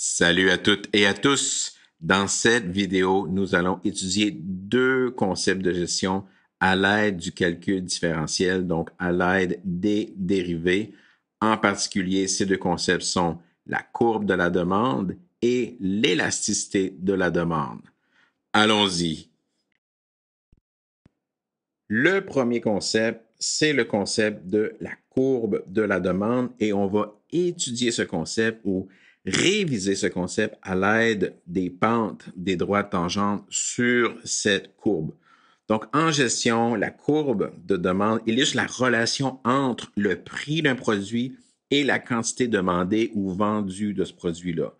Salut à toutes et à tous. Dans cette vidéo, nous allons étudier deux concepts de gestion à l'aide du calcul différentiel, donc à l'aide des dérivés. En particulier, ces deux concepts sont la courbe de la demande et l'élasticité de la demande. Allons-y. Le premier concept, c'est le concept de la courbe de la demande et on va étudier ce concept ou réviser ce concept à l'aide des pentes des droites tangentes sur cette courbe. Donc, en gestion, la courbe de demande illustre la relation entre le prix d'un produit et la quantité demandée ou vendue de ce produit-là.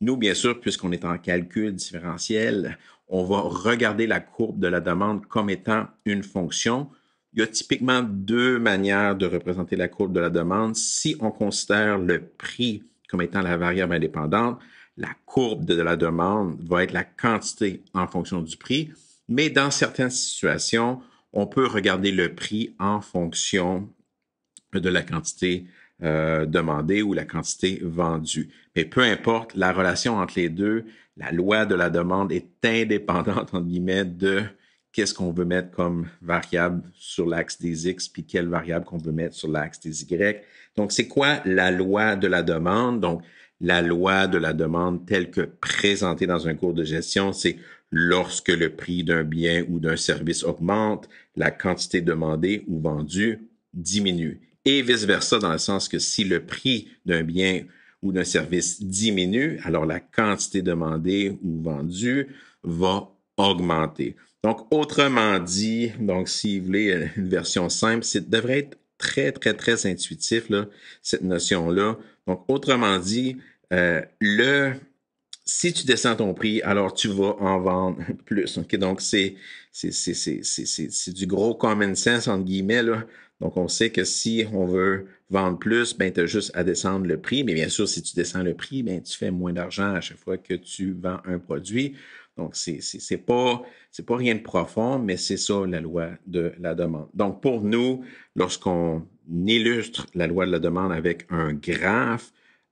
Nous, bien sûr, puisqu'on est en calcul différentiel, on va regarder la courbe de la demande comme étant une fonction. Il y a typiquement deux manières de représenter la courbe de la demande si on considère le prix comme étant la variable indépendante. La courbe de la demande va être la quantité en fonction du prix, mais dans certaines situations, on peut regarder le prix en fonction de la quantité euh, demandée ou la quantité vendue. Mais peu importe, la relation entre les deux, la loi de la demande est indépendante, entre guillemets, de qu'est-ce qu'on veut mettre comme variable sur l'axe des X, puis quelle variable qu'on veut mettre sur l'axe des Y. Donc, c'est quoi la loi de la demande? Donc, la loi de la demande telle que présentée dans un cours de gestion, c'est lorsque le prix d'un bien ou d'un service augmente, la quantité demandée ou vendue diminue. Et vice-versa, dans le sens que si le prix d'un bien ou d'un service diminue, alors la quantité demandée ou vendue va augmenter. Donc, autrement dit, donc si vous voulez euh, une version simple, ça devrait être très, très, très intuitif, cette notion-là. Donc, autrement dit, euh, le si tu descends ton prix, alors tu vas en vendre plus. Donc, c'est du gros common sense, entre guillemets. Donc, on sait que si on veut vendre plus, ben, tu as juste à descendre le prix. Mais bien sûr, si tu descends le prix, ben, tu fais moins d'argent à chaque fois que tu vends un produit. Donc, c'est n'est pas, pas rien de profond, mais c'est ça la loi de la demande. Donc, pour nous, lorsqu'on illustre la loi de la demande avec un graphe,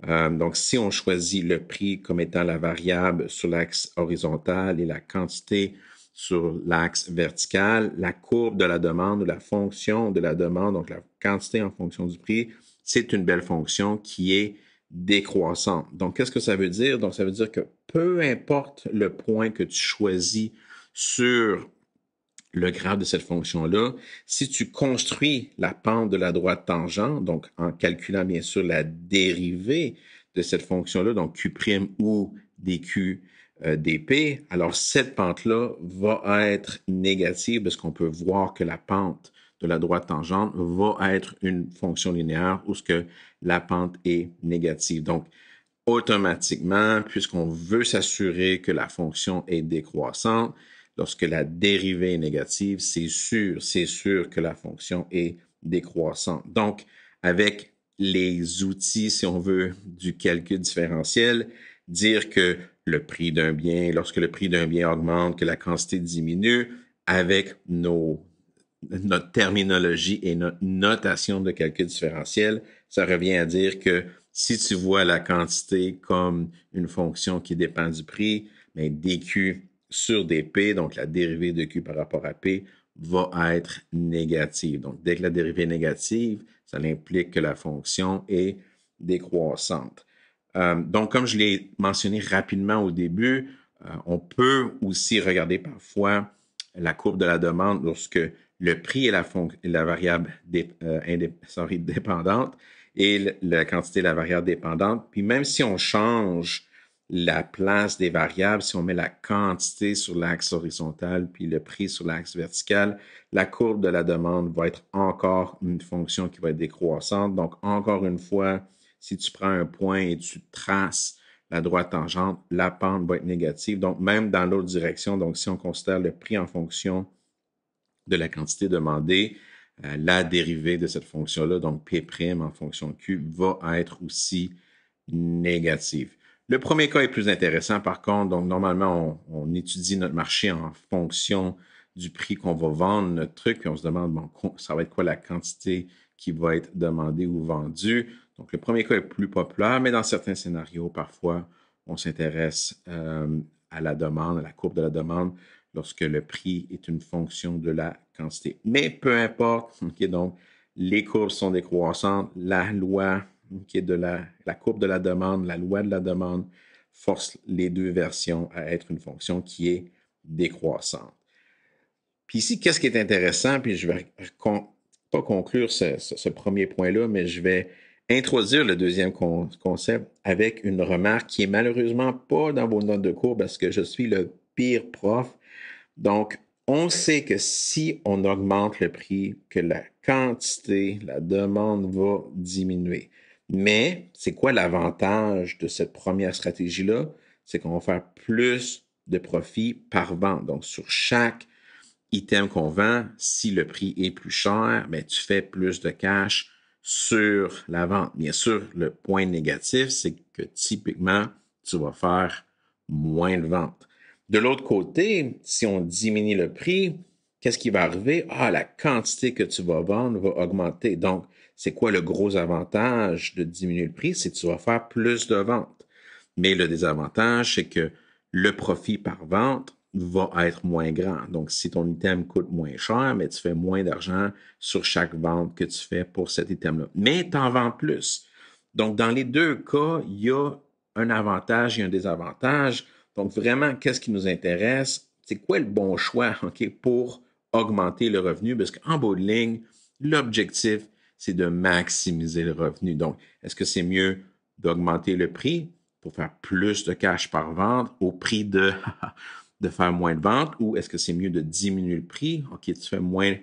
euh, donc, si on choisit le prix comme étant la variable sur l'axe horizontal et la quantité sur l'axe vertical, la courbe de la demande ou la fonction de la demande, donc la quantité en fonction du prix, c'est une belle fonction qui est décroissante. Donc, qu'est-ce que ça veut dire? Donc, ça veut dire que peu importe le point que tu choisis sur le graphe de cette fonction-là, si tu construis la pente de la droite tangente, donc en calculant bien sûr la dérivée de cette fonction-là, donc Q' ou dQ euh, dP, alors cette pente-là va être négative parce qu'on peut voir que la pente de la droite tangente va être une fonction linéaire où ce que la pente est négative. Donc, automatiquement, puisqu'on veut s'assurer que la fonction est décroissante, lorsque la dérivée est négative, c'est sûr, c'est sûr que la fonction est décroissante. Donc, avec les outils, si on veut, du calcul différentiel, dire que le prix d'un bien, lorsque le prix d'un bien augmente, que la quantité diminue, avec nos notre terminologie et notre notation de calcul différentiel, ça revient à dire que si tu vois la quantité comme une fonction qui dépend du prix, mais ben, dq sur dp, donc la dérivée de q par rapport à p, va être négative. Donc, dès que la dérivée est négative, ça implique que la fonction est décroissante. Euh, donc, comme je l'ai mentionné rapidement au début, euh, on peut aussi regarder parfois la courbe de la demande lorsque le prix est la, variable euh, dépendante et la quantité est la variable dépendante. Puis même si on change la place des variables, si on met la quantité sur l'axe horizontal puis le prix sur l'axe vertical, la courbe de la demande va être encore une fonction qui va être décroissante. Donc, encore une fois, si tu prends un point et tu traces la droite tangente, la pente va être négative. Donc, même dans l'autre direction, donc si on considère le prix en fonction de la quantité demandée, euh, la dérivée de cette fonction-là, donc P' en fonction de Q, va être aussi négative. Le premier cas est plus intéressant, par contre. Donc, normalement, on, étudie notre marché en fonction du prix qu'on va vendre notre truc, et on se demande, bon, ça va être quoi la quantité qui va être demandée ou vendue. Donc, le premier cas est plus populaire, mais dans certains scénarios, parfois, on s'intéresse euh, à la demande, à la courbe de la demande lorsque le prix est une fonction de la quantité. Mais peu importe, donc les courbes sont décroissantes, la loi de la, courbe de la demande, la loi de la demande force les deux versions à être une fonction qui est décroissante. Puis ici, qu'est-ce qui est intéressant, puis je vais pas conclure ce, premier point-là, mais je vais introduire le deuxième concept avec une remarque qui est malheureusement pas dans vos notes de cours parce que je suis le pire prof donc, on sait que si on augmente le prix, que la quantité, la demande va diminuer. Mais c'est quoi l'avantage de cette première stratégie-là? C'est qu'on va faire plus de profit par vente. Donc, sur chaque item qu'on vend, si le prix est plus cher, mais ben, tu fais plus de cash sur la vente. Bien sûr, le point négatif, c'est que typiquement, tu vas faire moins de ventes. De l'autre côté, si on diminue le prix, qu'est-ce qui va arriver? Ah, la quantité que tu vas vendre va augmenter. Donc, c'est quoi le gros avantage de diminuer le prix? C'est que tu vas faire plus de ventes. Mais le désavantage, c'est que le profit par vente va être moins grand. Donc, si ton item coûte moins cher, mais tu fais moins d'argent sur chaque vente que tu fais pour cet item-là. Mais tu en vends plus. Donc, dans les deux cas, il y a un avantage et un désavantage. Donc, vraiment, qu'est-ce qui nous intéresse? C'est quoi le bon choix ok, pour augmenter le revenu? Parce qu'en bout de ligne, l'objectif, c'est de maximiser le revenu. Donc, est-ce que c'est mieux d'augmenter le prix pour faire plus de cash par vente au prix de, de faire moins de ventes ou est-ce que c'est mieux de diminuer le prix? OK, tu fais moins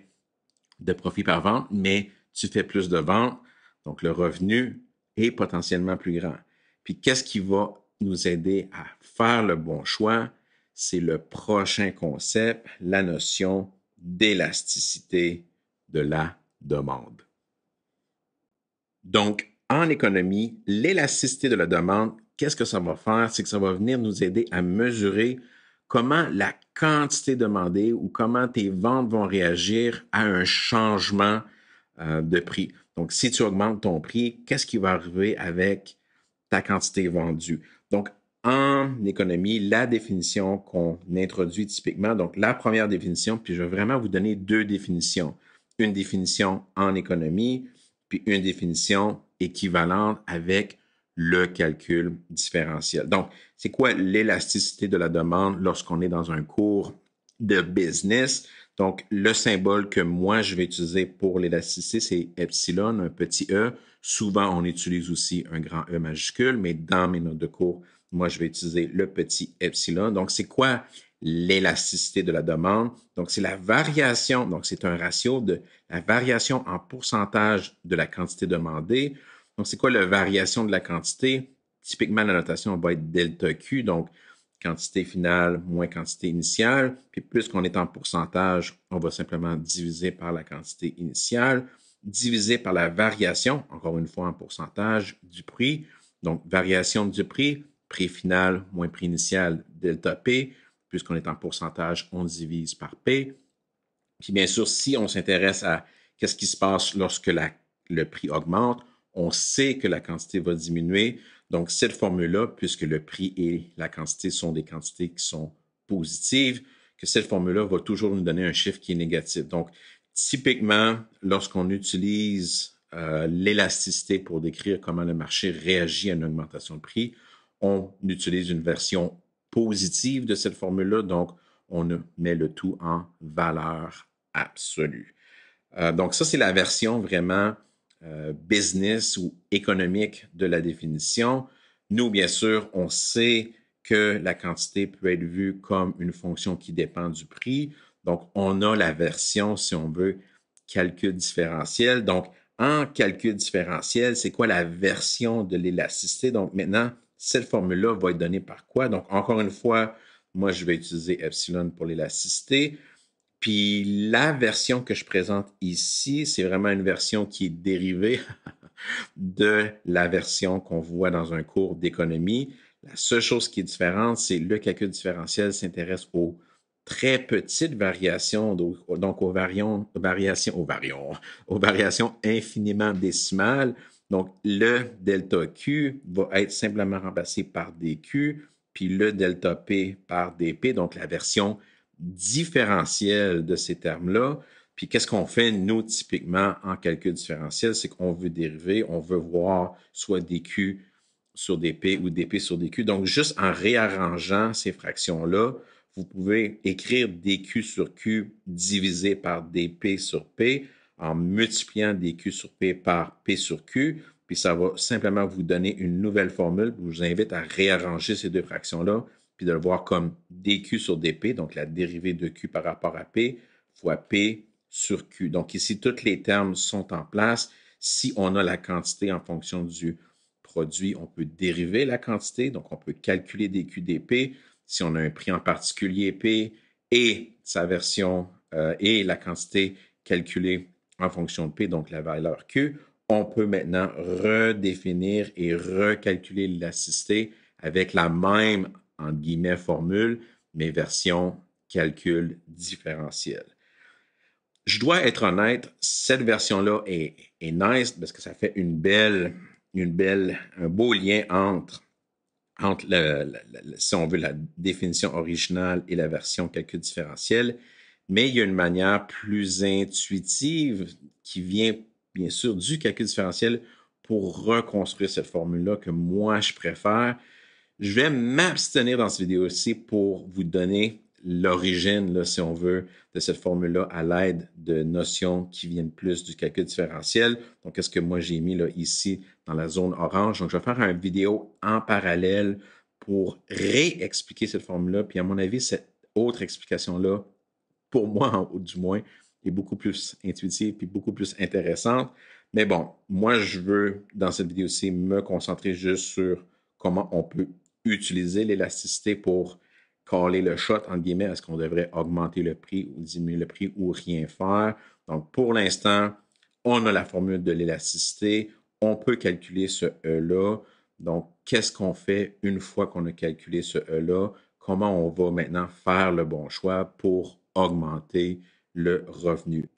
de profit par vente, mais tu fais plus de ventes, donc le revenu est potentiellement plus grand. Puis qu'est-ce qui va nous aider à faire le bon choix, c'est le prochain concept, la notion d'élasticité de la demande. Donc, en économie, l'élasticité de la demande, qu'est-ce que ça va faire? C'est que ça va venir nous aider à mesurer comment la quantité demandée ou comment tes ventes vont réagir à un changement euh, de prix. Donc, si tu augmentes ton prix, qu'est-ce qui va arriver avec ta quantité vendue? Donc, en économie, la définition qu'on introduit typiquement, donc la première définition, puis je vais vraiment vous donner deux définitions. Une définition en économie, puis une définition équivalente avec le calcul différentiel. Donc, c'est quoi l'élasticité de la demande lorsqu'on est dans un cours de business? Donc, le symbole que moi, je vais utiliser pour l'élasticité, c'est epsilon, un petit e, Souvent, on utilise aussi un grand E majuscule, mais dans mes notes de cours, moi, je vais utiliser le petit epsilon. Donc, c'est quoi l'élasticité de la demande? Donc, c'est la variation, donc c'est un ratio de la variation en pourcentage de la quantité demandée. Donc, c'est quoi la variation de la quantité? Typiquement, la notation va être delta Q, donc quantité finale moins quantité initiale. Puis, qu'on est en pourcentage, on va simplement diviser par la quantité initiale divisé par la variation, encore une fois en pourcentage, du prix. Donc, variation du prix, prix final moins prix initial, delta P. Puisqu'on est en pourcentage, on divise par P. Puis bien sûr, si on s'intéresse à qu'est-ce qui se passe lorsque le prix augmente, on sait que la quantité va diminuer. Donc, cette formule-là, puisque le prix et la quantité sont des quantités qui sont positives, que cette formule-là va toujours nous donner un chiffre qui est négatif. Donc, typiquement, lorsqu'on utilise euh, l'élasticité pour décrire comment le marché réagit à une augmentation de prix, on utilise une version positive de cette formule-là, donc on met le tout en valeur absolue. Euh, donc ça, c'est la version vraiment euh, business ou économique de la définition. Nous, bien sûr, on sait que la quantité peut être vue comme une fonction qui dépend du prix. Donc, on a la version, si on veut, calcul différentiel. Donc, en calcul différentiel, c'est quoi la version de l'élasticité? Donc, maintenant, cette formule-là va être donnée par quoi? Donc, encore une fois, moi, je vais utiliser epsilon pour l'élasticité. Puis la version que je présente ici, c'est vraiment une version qui est dérivée de la version qu'on voit dans un cours d'économie. La seule chose qui est différente, c'est le calcul différentiel s'intéresse au très petite variation, donc, aux, variants variations, aux variations infiniment décimales. Donc, le delta Q va être simplement remplacé par dQ, puis le delta P par dP, donc la version différentielle de ces termes-là. Puis qu'est-ce qu'on fait, nous, typiquement, en calcul différentiel? C'est qu'on veut dériver, on veut voir soit dq sur dp ou dp sur dq. Donc, juste en réarrangeant ces fractions-là, vous pouvez écrire DQ sur Q divisé par DP sur P en multipliant DQ sur P par P sur Q, puis ça va simplement vous donner une nouvelle formule. Je vous invite à réarranger ces deux fractions-là, puis de le voir comme DQ sur DP, donc la dérivée de Q par rapport à P, fois P sur Q. Donc ici, tous les termes sont en place. Si on a la quantité en fonction du produit, on peut dériver la quantité, donc on peut calculer DQ, DP si on a un prix en particulier P et sa version euh, et la quantité calculée en fonction de P, donc la valeur Q, on peut maintenant redéfinir et recalculer l'élasticité avec la même, entre guillemets, formule, mais version calcul différentiel. Je dois être honnête, cette version-là est, nice parce que ça fait une belle, une belle, un beau lien entre entre, la, si on veut, la définition originale et la version calcul différentiel, mais il y a une manière plus intuitive qui vient, bien sûr, du calcul différentiel pour reconstruire cette formule-là que moi, je préfère. Je vais m'abstenir dans cette vidéo-ci pour vous donner l'origine, si on veut, de cette formule-là à l'aide de notions qui viennent plus du calcul différentiel. Donc, qu'est-ce que moi j'ai mis là, ici dans la zone orange? Donc, je vais faire une vidéo en parallèle pour réexpliquer cette formule-là. Puis, à mon avis, cette autre explication-là, pour moi, du moins, est beaucoup plus intuitive et beaucoup plus intéressante. Mais bon, moi, je veux, dans cette vidéo-ci, me concentrer juste sur comment on peut utiliser l'élasticité pour caler le shot, entre guillemets, est-ce qu'on devrait augmenter le prix ou diminuer le prix ou rien faire? Donc, pour l'instant, on a la formule de l'élasticité, on peut calculer ce E-là. Donc, qu'est-ce qu'on fait une fois qu'on a calculé ce E-là? Comment on va maintenant faire le bon choix pour augmenter le revenu?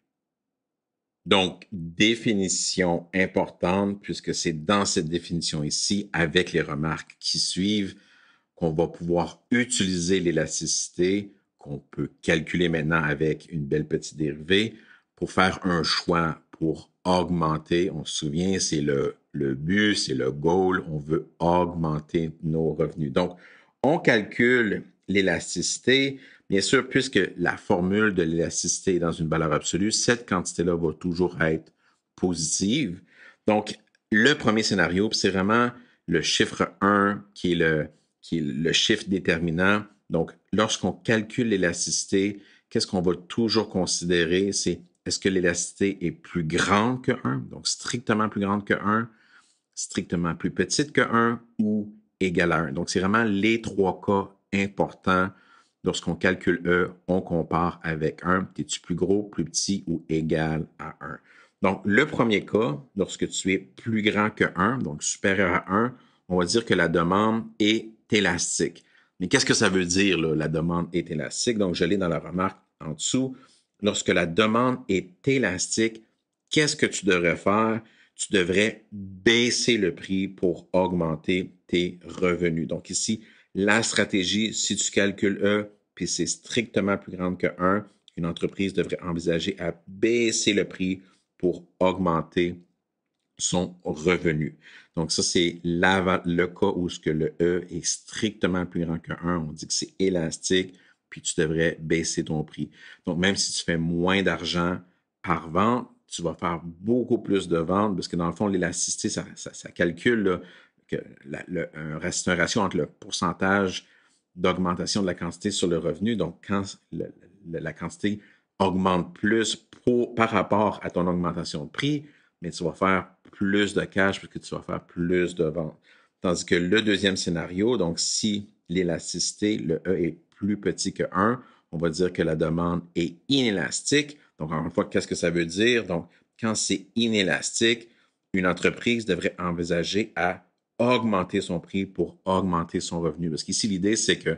Donc, définition importante, puisque c'est dans cette définition ici, avec les remarques qui suivent, on va pouvoir utiliser l'élasticité qu'on peut calculer maintenant avec une belle petite dérivée pour faire un choix, pour augmenter. On se souvient, c'est le, le but, c'est le goal. On veut augmenter nos revenus. Donc, on calcule l'élasticité. Bien sûr, puisque la formule de l'élasticité est dans une valeur absolue, cette quantité-là va toujours être positive. Donc, le premier scénario, c'est vraiment le chiffre 1 qui est le, qui est le chiffre déterminant. Donc, lorsqu'on calcule l'élasticité, qu'est-ce qu'on va toujours considérer? C'est est-ce que l'élasticité est plus grande que 1, donc strictement plus grande que 1, strictement plus petite que 1 ou égale à 1. Donc, c'est vraiment les trois cas importants. Lorsqu'on calcule E, on compare avec 1. Es-tu plus gros, plus petit ou égal à 1? Donc, le premier cas, lorsque tu es plus grand que 1, donc supérieur à 1, on va dire que la demande est élastique. Mais qu'est-ce que ça veut dire, la demande est élastique? Donc, je l'ai dans la remarque en dessous. Lorsque la demande est élastique, qu'est-ce que tu devrais faire? Tu devrais baisser le prix pour augmenter tes revenus. Donc ici, la stratégie, si tu calcules E, puis c'est strictement plus grande que 1, une entreprise devrait envisager à baisser le prix pour augmenter son revenu. Donc ça, c'est le cas où que le E est strictement plus grand que 1. On dit que c'est élastique, puis tu devrais baisser ton prix. Donc même si tu fais moins d'argent par vente, tu vas faire beaucoup plus de ventes parce que dans le fond, l'élasticité, ça, calcule que un, ratio entre le pourcentage d'augmentation de la quantité sur le revenu. Donc, quand la quantité augmente plus par rapport à ton augmentation de prix, mais tu vas faire plus de cash parce que tu vas faire plus de ventes. Tandis que le deuxième scénario, donc si l'élasticité, le E est plus petit que 1, on va dire que la demande est inélastique. Donc, encore une fois, qu'est-ce que ça veut dire? Donc, quand c'est inélastique, une entreprise devrait envisager à augmenter son prix pour augmenter son revenu. Parce qu'ici, l'idée, c'est que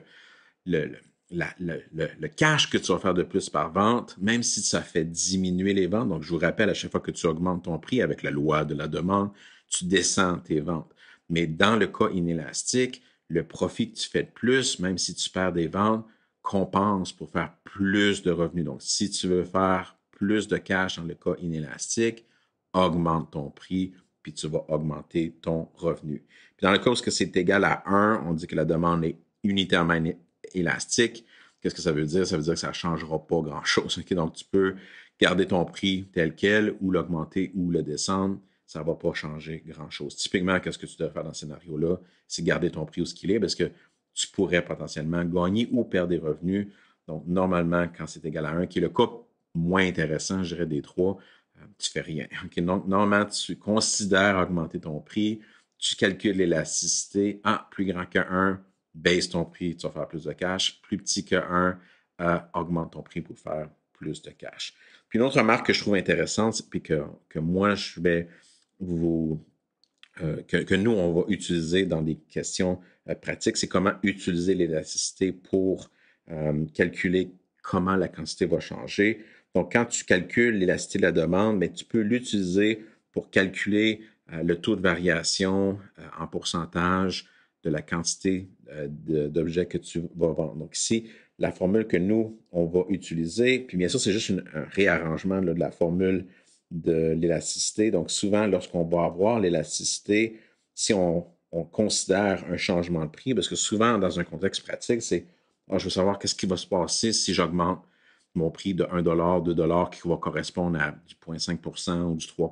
le, le, le, cash que tu vas faire de plus par vente, même si ça fait diminuer les ventes. Donc, je vous rappelle, à chaque fois que tu augmentes ton prix avec la loi de la demande, tu descends tes ventes. Mais dans le cas inélastique, le profit que tu fais de plus, même si tu perds des ventes, compense pour faire plus de revenus. Donc, si tu veux faire plus de cash dans le cas inélastique, augmente ton prix, puis tu vas augmenter ton revenu. Puis dans le cas où c'est égal à 1, on dit que la demande est unitairement élastique. Qu'est-ce que ça veut dire? Ça veut dire que ça ne changera pas grand-chose. Donc, tu peux garder ton prix tel quel ou l'augmenter ou le descendre. Ça ne va pas changer grand-chose. Typiquement, qu'est-ce que tu dois faire dans ce scénario-là? C'est garder ton prix où ce qu'il est parce que tu pourrais potentiellement gagner ou perdre des revenus. Donc, normalement, quand c'est égal à 1, qui est le cas moins intéressant, je dirais, des 3, euh, tu fais rien. Donc, normalement, tu considères augmenter ton prix, tu calcules l'élasticité. à plus grand que 1, baisse ton prix, tu vas faire plus de cash. Plus petit que 1, euh, augmente ton prix pour faire plus de cash. Puis une autre remarque que je trouve intéressante, puis que, moi, je vais vous. Euh, que, nous, on va utiliser dans des questions euh, pratiques, c'est comment utiliser l'élasticité pour calculer comment la quantité va changer. Donc, quand tu calcules l'élasticité de la demande, mais tu peux l'utiliser pour calculer le taux de variation en pourcentage de la quantité euh, d'objets que tu vas vendre. Donc ici, la formule que nous, on va utiliser, puis bien sûr, c'est juste un réarrangement de la formule de l'élasticité. Donc souvent, lorsqu'on va avoir l'élasticité, si on, considère un changement de prix, parce que souvent, dans un contexte pratique, c'est ah, je veux savoir qu'est-ce qui va se passer si j'augmente mon prix de 1 2 qui va correspondre à du 0,5 ou du 3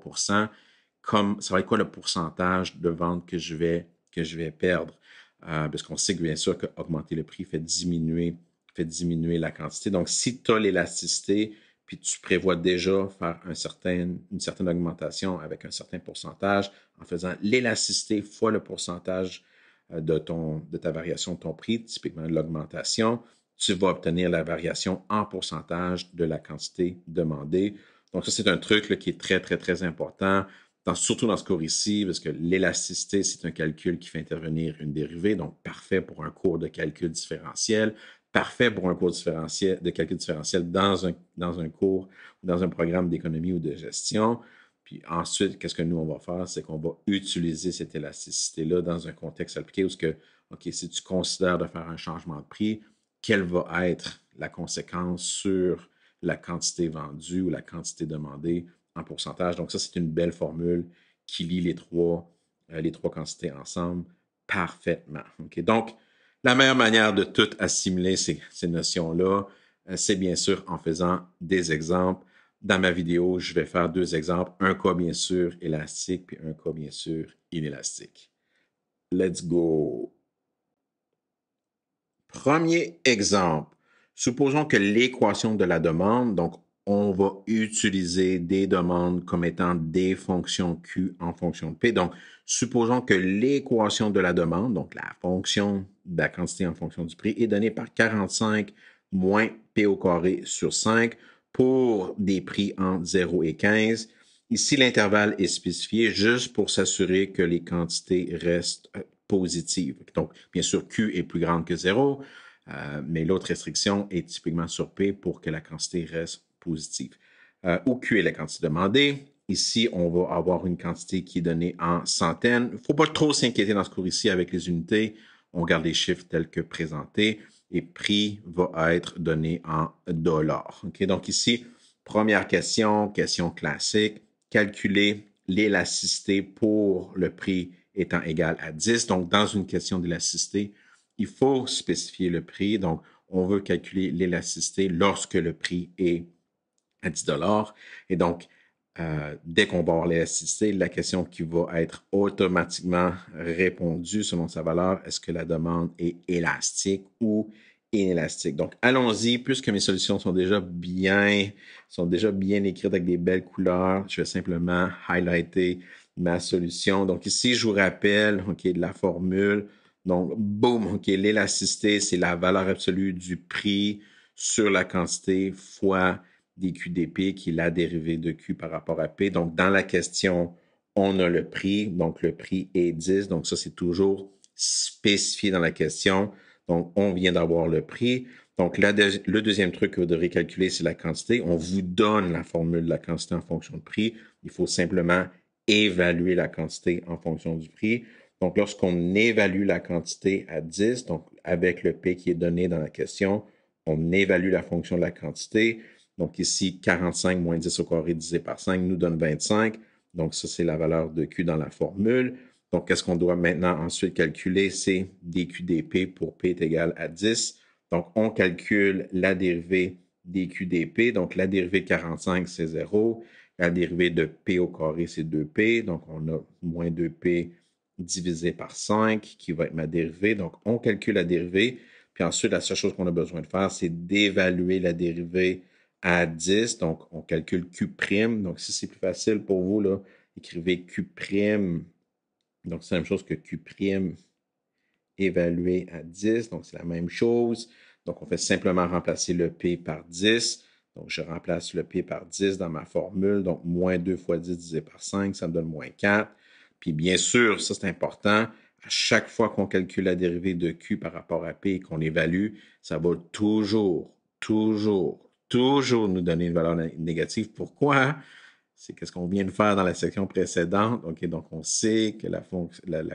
comme ça va être quoi le pourcentage de vente que je vais, que je vais perdre. Euh, parce qu'on sait bien sûr qu'augmenter le prix fait diminuer, fait diminuer la quantité. Donc, si tu as l'élasticité, puis tu prévois déjà faire une certaine augmentation avec un certain pourcentage en faisant l'élasticité fois le pourcentage euh, de, ton, de ta variation de ton prix, typiquement l'augmentation, tu vas obtenir la variation en pourcentage de la quantité demandée. Donc, ça, c'est un truc qui est très, très, très important surtout dans ce cours ici, parce que l'élasticité, c'est un calcul qui fait intervenir une dérivée, donc parfait pour un cours de calcul différentiel, parfait pour un cours différentiel, de calcul différentiel dans un, dans un cours dans un programme d'économie ou de gestion. Puis ensuite, qu'est-ce que nous, on va faire? C'est qu'on va utiliser cette élasticité-là dans un contexte appliqué où que, OK, si tu considères de faire un changement de prix, quelle va être la conséquence sur la quantité vendue ou la quantité demandée en pourcentage. Donc, ça, c'est une belle formule qui lie les trois, euh, les trois quantités ensemble parfaitement. Donc, la meilleure manière de tout assimiler ces, notions-là, euh, c'est bien sûr en faisant des exemples. Dans ma vidéo, je vais faire deux exemples, un cas bien sûr élastique, puis un cas bien sûr inélastique. Let's go. Premier exemple. Supposons que l'équation de la demande, donc on va utiliser des demandes comme étant des fonctions Q en fonction de P. Donc, supposons que l'équation de la demande, donc la fonction de la quantité en fonction du prix, est donnée par 45 moins P au carré sur 5 pour des prix entre 0 et 15. Ici, l'intervalle est spécifié juste pour s'assurer que les quantités restent euh, positives. Donc, bien sûr, Q est plus grande que 0, euh, mais l'autre restriction est typiquement sur P pour que la quantité reste positif. OQ euh, est la quantité demandée. Ici, on va avoir une quantité qui est donnée en centaines. Il ne faut pas trop s'inquiéter dans ce cours ici avec les unités. On garde les chiffres tels que présentés et prix va être donné en dollars. Donc ici, première question, question classique, calculer l'élasticité pour le prix étant égal à 10. Donc dans une question d'élasticité, il faut spécifier le prix. Donc on veut calculer l'élasticité lorsque le prix est à 10 Et donc, euh, dès qu'on va les l'élasticité, la question qui va être automatiquement répondue selon sa valeur, est-ce que la demande est élastique ou inélastique? Donc, allons-y, puisque mes solutions sont déjà bien, sont déjà bien écrites avec des belles couleurs, je vais simplement highlighter ma solution. Donc, ici, je vous rappelle, OK, de la formule. Donc, boum, OK, l'élasticité, c'est la valeur absolue du prix sur la quantité fois des QDP qui est la dérivée de Q par rapport à P. Donc, dans la question, on a le prix. Donc, le prix est 10. Donc, ça, c'est toujours spécifié dans la question. Donc, on vient d'avoir le prix. Donc, le deuxième truc que vous devrez calculer, c'est la quantité. On vous donne la formule de la quantité en fonction de prix. Il faut simplement évaluer la quantité en fonction du prix. Donc, lorsqu'on évalue la quantité à 10, donc avec le P qui est donné dans la question, on évalue la fonction de la quantité. Donc ici, 45 moins 10 au carré divisé par 5 nous donne 25. Donc ça, c'est la valeur de Q dans la formule. Donc qu'est-ce qu'on doit maintenant ensuite calculer? C'est dQ dP pour P est égal à 10. Donc on calcule la dérivée dQ dP. Donc la dérivée de 45, c'est 0. La dérivée de P au carré, c'est 2P. Donc on a moins 2P divisé par 5 qui va être ma dérivée. Donc on calcule la dérivée. Puis ensuite, la seule chose qu'on a besoin de faire, c'est d'évaluer la dérivée à 10. Donc, on calcule Q prime. Donc, si c'est plus facile pour vous, là, écrivez Q prime. Donc, c'est la même chose que Q prime évalué à 10. Donc, c'est la même chose. Donc, on fait simplement remplacer le P par 10. Donc, je remplace le P par 10 dans ma formule. Donc, moins 2 fois 10 divisé par 5, ça me donne moins 4. Puis, bien sûr, ça c'est important, à chaque fois qu'on calcule la dérivée de Q par rapport à P et qu'on évalue, ça va toujours, toujours, toujours nous donner une valeur négative. Pourquoi? C'est qu'est-ce qu'on vient de faire dans la section précédente. donc on sait que la,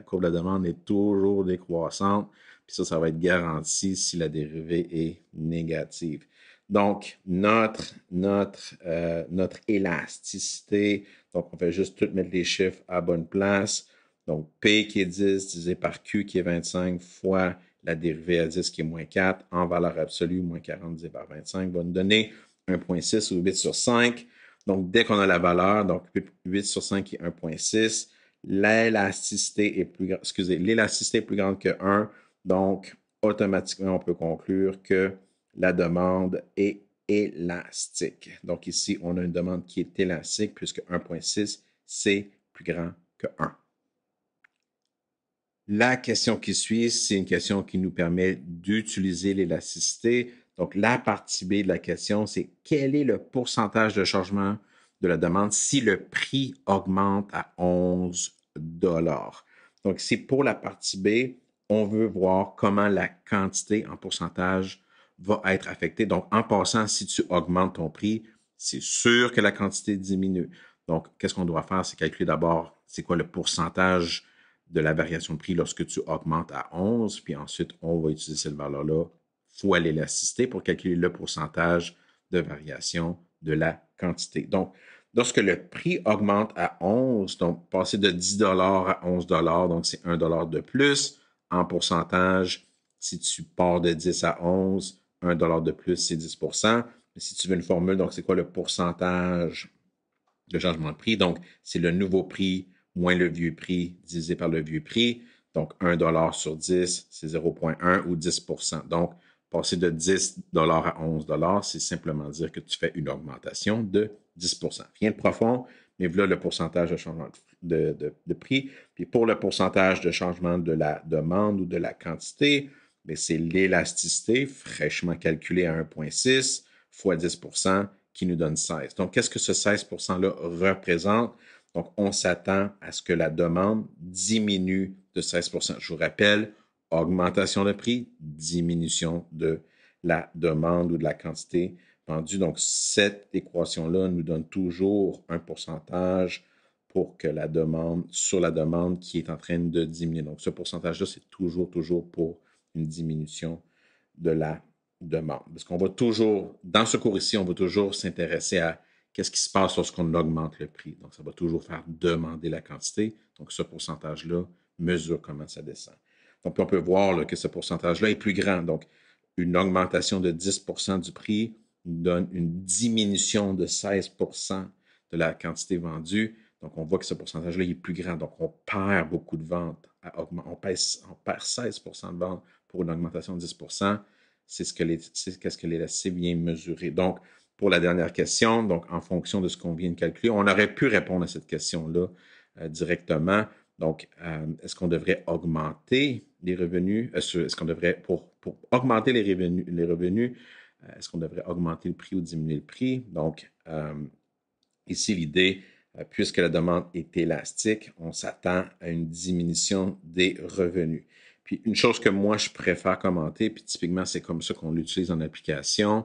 courbe de demande est toujours décroissante. Puis ça, ça va être garanti si la dérivée est négative. Donc, notre, notre, euh, notre élasticité, donc on fait juste tout mettre les chiffres à bonne place. Donc, P qui est 10 divisé par Q qui est 25 fois la dérivée à 10 qui est moins 4 en valeur absolue, moins 40 divisé par 25 va nous donner 1.6 ou 8 sur 5. Donc, dès qu'on a la valeur, donc 8 sur 5 qui est 1.6, l'élasticité est plus excusez, l'élasticité est plus grande que 1. Donc, automatiquement, on peut conclure que la demande est élastique. Donc, ici, on a une demande qui est élastique puisque 1.6, c'est plus grand que 1. La question qui suit, c'est une question qui nous permet d'utiliser l'élasticité. Donc, la partie B de la question, c'est quel est le pourcentage de changement de la demande si le prix augmente à 11 dollars. Donc, c'est pour la partie B, on veut voir comment la quantité en pourcentage va être affectée. Donc, en passant, si tu augmentes ton prix, c'est sûr que la quantité diminue. Donc, qu'est-ce qu'on doit faire? C'est calculer d'abord c'est quoi le pourcentage de la variation de prix lorsque tu augmentes à 11, puis ensuite on va utiliser cette valeur-là fois l'élasticité pour calculer le pourcentage de variation de la quantité. Donc, lorsque le prix augmente à 11, donc passer de 10 à 11 donc c'est 1 de plus en pourcentage. Si tu pars de 10 à 11, 1 de plus, c'est 10 Mais si tu veux une formule, donc c'est quoi le pourcentage de changement de prix? Donc, c'est le nouveau prix moins le vieux prix divisé par le vieux prix. Donc, 1 sur 10, c'est 0,1 ou 10 Donc, passer de 10 à 11 c'est simplement dire que tu fais une augmentation de 10 Rien de profond, mais voilà le pourcentage de changement de, prix. Puis pour le pourcentage de changement de la demande ou de la quantité, c'est l'élasticité fraîchement calculée à 1,6 fois 10 qui nous donne 16. Donc, qu'est-ce que ce 16 %-là représente? Donc, on s'attend à ce que la demande diminue de 16 Je vous rappelle, augmentation de prix, diminution de la demande ou de la quantité vendue. Donc, cette équation-là nous donne toujours un pourcentage pour que la demande, sur la demande qui est en train de diminuer. Donc, ce pourcentage-là, c'est toujours, toujours pour une diminution de la demande. Parce qu'on va toujours, dans ce cours ici, on va toujours s'intéresser à Qu'est-ce qui se passe lorsqu'on augmente le prix? Donc, ça va toujours faire demander la quantité. Donc, ce pourcentage-là mesure comment ça descend. Donc, on peut voir que ce pourcentage-là est plus grand. Donc, une augmentation de 10 du prix donne une diminution de 16 de la quantité vendue. Donc, on voit que ce pourcentage-là est plus grand. Donc, on perd beaucoup de ventes. On, on perd 16 de ventes pour une augmentation de 10 C'est ce que l'élastique vient mesurer. Donc, pour la dernière question, donc en fonction de ce qu'on vient de calculer. On aurait pu répondre à cette question-là euh, directement. Donc, euh, est-ce qu'on devrait augmenter les revenus? Euh, est-ce qu'on devrait, pour, augmenter les revenus, les revenus est-ce qu'on devrait augmenter le prix ou diminuer le prix? Donc, ici, l'idée, puisque la demande est élastique, on s'attend à une diminution des revenus. Puis une chose que moi, je préfère commenter, puis typiquement, c'est comme ça qu'on l'utilise en application,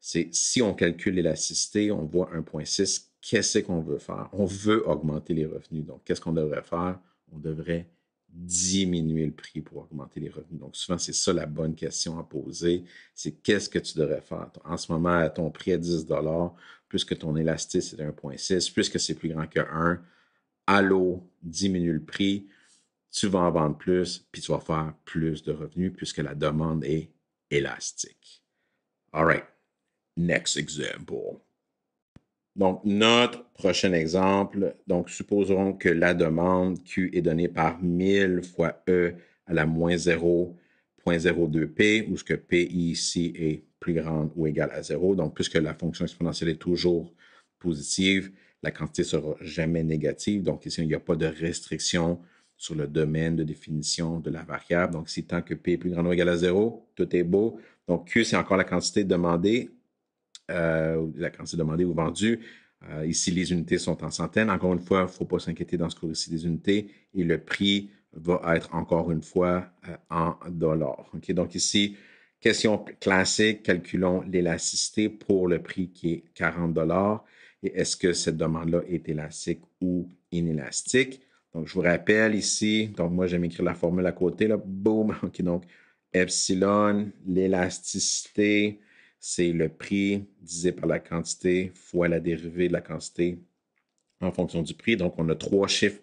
c'est si on calcule l'élasticité, on voit 1,6, qu'est-ce qu'on veut faire? On veut augmenter les revenus. Donc, qu'est-ce qu'on devrait faire? On devrait diminuer le prix pour augmenter les revenus. Donc, souvent, c'est ça la bonne question à poser. C'est qu'est-ce que tu devrais faire? En ce moment, à ton prix à 10 puisque ton élasticité est 1,6, puisque c'est plus grand que 1, allô, diminue le prix, tu vas en vendre plus, puis tu vas faire plus de revenus puisque la demande est élastique. All right. Next example. Donc, notre prochain exemple, donc supposons que la demande Q est donnée par 1000 fois E à la moins 0.02p, où ce que P ici est plus grande ou égale à 0. Donc, puisque la fonction exponentielle est toujours positive, la quantité sera jamais négative. Donc, ici, il n'y a pas de restriction sur le domaine de définition de la variable. Donc, si tant que P est plus grande ou égal à 0, tout est beau. Donc, Q, c'est encore la quantité demandée euh, quand demandée ou vendu. Euh, ici, les unités sont en centaines. Encore une fois, il ne faut pas s'inquiéter dans ce cours ici des unités et le prix va être encore une fois euh, en dollars. Donc ici, question classique, calculons l'élasticité pour le prix qui est 40 dollars et est-ce que cette demande-là est élastique ou inélastique. Donc je vous rappelle ici, donc moi j'aime écrire la formule à côté, là, boum, OK, donc epsilon, l'élasticité c'est le prix divisé par la quantité fois la dérivée de la quantité en fonction du prix. Donc, on a trois chiffres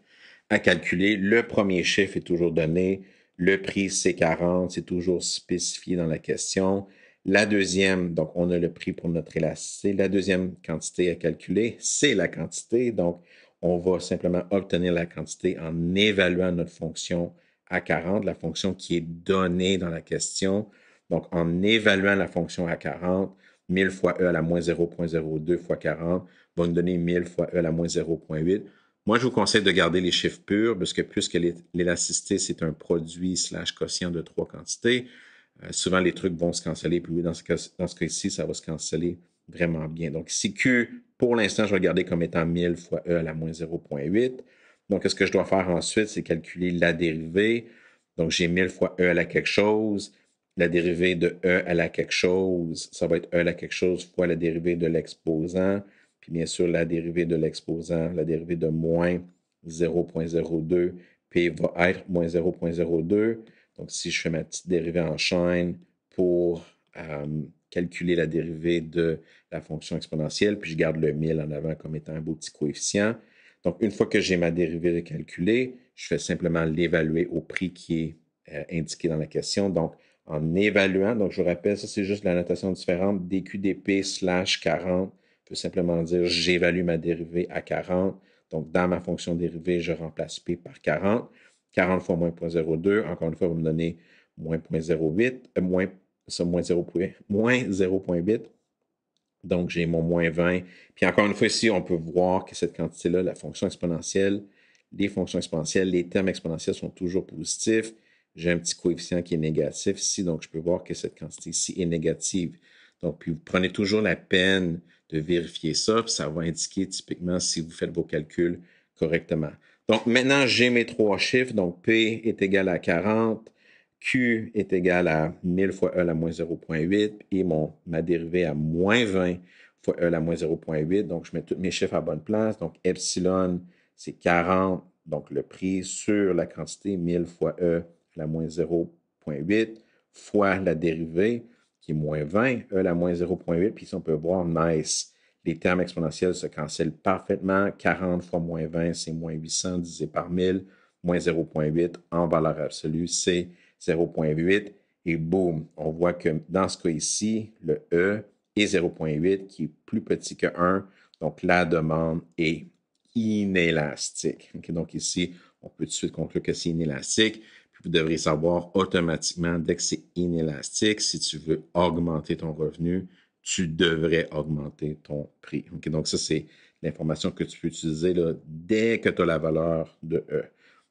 à calculer. Le premier chiffre est toujours donné. Le prix c'est 40 c'est toujours spécifié dans la question. La deuxième, donc on a le prix pour notre élastique. La deuxième quantité à calculer, c'est la quantité. Donc, on va simplement obtenir la quantité en évaluant notre fonction à 40, la fonction qui est donnée dans la question. Donc, en évaluant la fonction à 40, 1000 fois E à la moins 0.02 fois 40 va nous donner 1000 fois E à la moins 0.8. Moi, je vous conseille de garder les chiffres purs parce que puisque l'élasticité, c'est un produit slash quotient de trois quantités, euh, souvent les trucs vont se canceller. Puis oui, dans ce cas-ci, ça va se canceller vraiment bien. Donc, si Q, pour l'instant, je vais garder comme étant 1000 fois E à la moins 0.8. Donc, ce que je dois faire ensuite, c'est calculer la dérivée. Donc, j'ai 1000 fois E à la quelque chose la dérivée de E à la quelque chose, ça va être E à la quelque chose fois la dérivée de l'exposant, puis bien sûr la dérivée de l'exposant, la dérivée de moins 0.02, P va être moins 0.02. Donc si je fais ma petite dérivée en chaîne pour euh, calculer la dérivée de la fonction exponentielle, puis je garde le 1000 en avant comme étant un beau petit coefficient. Donc une fois que j'ai ma dérivée calculée, je fais simplement l'évaluer au prix qui est euh, indiqué dans la question. Donc en évaluant. Donc, je vous rappelle, ça, c'est juste la notation différente. DQDP slash 40 je peux simplement dire j'évalue ma dérivée à 40. Donc, dans ma fonction dérivée, je remplace P par 40. 40 fois moins 0.02. Encore une fois, vous me donnez moins 0.08, euh, moins, moins 0.8. Donc, j'ai mon moins 20. Puis encore une fois, ici, on peut voir que cette quantité-là, la fonction exponentielle, les fonctions exponentielles, les termes exponentiels sont toujours positifs j'ai un petit coefficient qui est négatif ici, donc je peux voir que cette quantité ici est négative. Donc, puis vous prenez toujours la peine de vérifier ça, ça va indiquer typiquement si vous faites vos calculs correctement. Donc, maintenant, j'ai mes trois chiffres. Donc, P est égal à 40, Q est égal à 1000 fois E à la moins 0.8 et mon, ma dérivée à moins 20 fois E à la moins 0.8. Donc, je mets tous mes chiffres à bonne place. Donc, epsilon, c'est 40, donc le prix sur la quantité 1000 fois E la moins 0.8 fois la dérivée, qui est moins 20, E la moins 0.8. Puis ici, on peut voir, nice, les termes exponentiels se cancellent parfaitement. 40 fois moins 20, c'est moins 800 divisé par 1000, moins 0.8 en valeur absolue, c'est 0.8. Et boum, on voit que dans ce cas ici, le E est 0.8 qui est plus petit que 1. Donc, la demande est inélastique. donc, ici, on peut tout de suite conclure que c'est inélastique vous devrez savoir automatiquement dès que c'est inélastique, si tu veux augmenter ton revenu, tu devrais augmenter ton prix. donc, ça, c'est l'information que tu peux utiliser dès que tu as la valeur de E.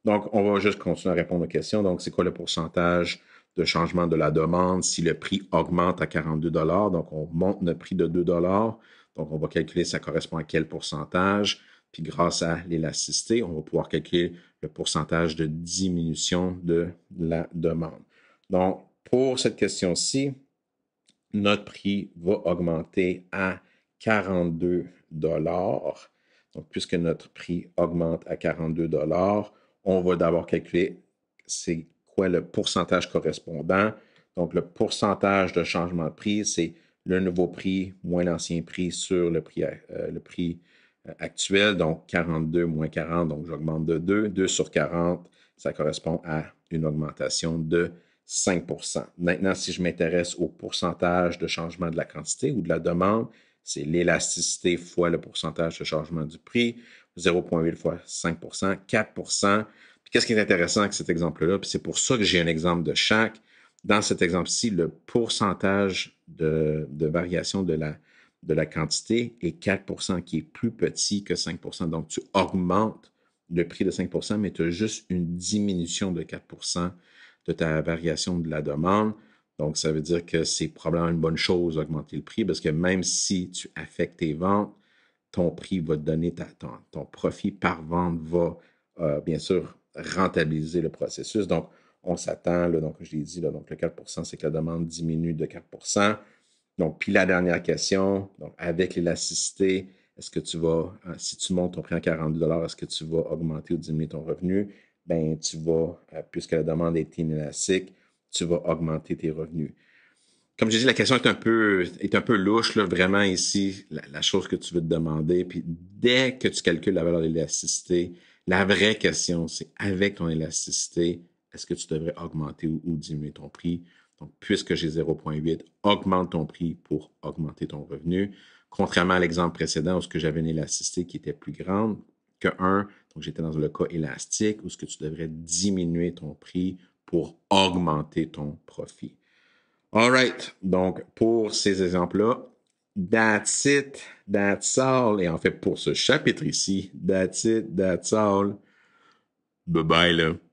Donc, on va juste continuer à répondre aux questions. Donc, c'est quoi le pourcentage de changement de la demande si le prix augmente à 42 Donc, on monte le prix de 2 Donc, on va calculer ça correspond à quel pourcentage. Puis, grâce à l'élasticité, on va pouvoir calculer le pourcentage de diminution de la demande. Donc, pour cette question-ci, notre prix va augmenter à 42 dollars. Donc, puisque notre prix augmente à 42 dollars, on va d'abord calculer c'est quoi le pourcentage correspondant. Donc, le pourcentage de changement de prix, c'est le nouveau prix moins l'ancien prix sur le prix, euh, le prix actuel, donc 42 moins 40, donc j'augmente de 2. 2 sur 40, ça correspond à une augmentation de 5 Maintenant, si je m'intéresse au pourcentage de changement de la quantité ou de la demande, c'est l'élasticité fois le pourcentage de changement du prix, 0,8 fois 5 4 qu'est-ce qui est intéressant avec cet exemple-là? c'est pour ça que j'ai un exemple de chaque. Dans cet exemple-ci, le pourcentage de variation de la, de la quantité et 4 qui est plus petit que 5 Donc, tu augmentes le prix de 5 mais tu as juste une diminution de 4 de ta variation de la demande. Donc, ça veut dire que c'est probablement une bonne chose d'augmenter le prix parce que même si tu affectes tes ventes, ton prix va te donner ta, ton, profit par vente va euh, bien sûr rentabiliser le processus. Donc, on s'attend, donc je l'ai dit, donc le 4 c'est que la demande diminue de 4 donc, puis la dernière question, donc avec l'élasticité, est-ce que tu vas, euh, si tu montes ton prix en 42 est-ce que tu vas augmenter ou diminuer ton revenu? Bien, tu vas, euh, puisque la demande est inélastique, tu vas augmenter tes revenus. Comme je dis, la question est un peu, louche, vraiment ici, la, chose que tu veux te demander. Puis dès que tu calcules la valeur de l'élasticité, la vraie question, c'est avec ton élasticité, est-ce que tu devrais augmenter ou diminuer ton prix? puisque j'ai 0,8, augmente ton prix pour augmenter ton revenu. Contrairement à l'exemple précédent où ce que j'avais une élasticité qui était plus grande que 1, donc j'étais dans le cas élastique où ce que tu devrais diminuer ton prix pour augmenter ton profit. All right. Donc, pour ces exemples-là, that's it, that's all. Et en fait, pour ce chapitre ici, that's it, that's all. Bye bye, là.